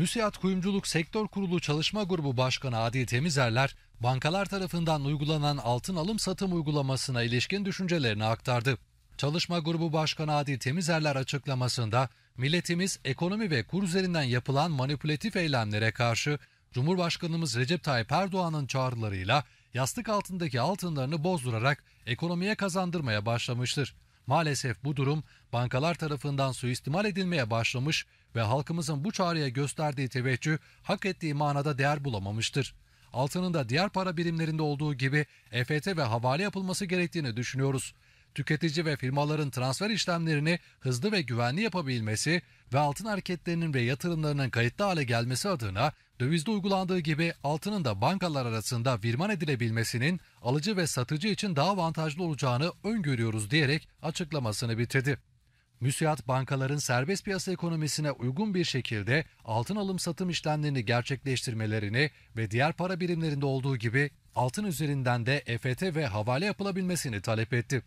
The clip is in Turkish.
MÜSİAD Kuyumculuk Sektör Kurulu Çalışma Grubu Başkanı Adil Temizerler, bankalar tarafından uygulanan altın alım satım uygulamasına ilişkin düşüncelerini aktardı. Çalışma Grubu Başkanı Adil Temizerler açıklamasında, milletimiz ekonomi ve kur üzerinden yapılan manipülatif eylemlere karşı Cumhurbaşkanımız Recep Tayyip Erdoğan'ın çağrılarıyla yastık altındaki altınlarını bozdurarak ekonomiye kazandırmaya başlamıştır. Maalesef bu durum bankalar tarafından suistimal edilmeye başlamış ve halkımızın bu çağrıya gösterdiği teveccüh hak ettiği manada değer bulamamıştır. Altının da diğer para birimlerinde olduğu gibi EFT ve havale yapılması gerektiğini düşünüyoruz tüketici ve firmaların transfer işlemlerini hızlı ve güvenli yapabilmesi ve altın hareketlerinin ve yatırımlarının kayıtlı hale gelmesi adına dövizde uygulandığı gibi altının da bankalar arasında virman edilebilmesinin alıcı ve satıcı için daha avantajlı olacağını öngörüyoruz diyerek açıklamasını bitirdi. Müsiat bankaların serbest piyasa ekonomisine uygun bir şekilde altın alım satım işlemlerini gerçekleştirmelerini ve diğer para birimlerinde olduğu gibi altın üzerinden de EFT ve havale yapılabilmesini talep etti.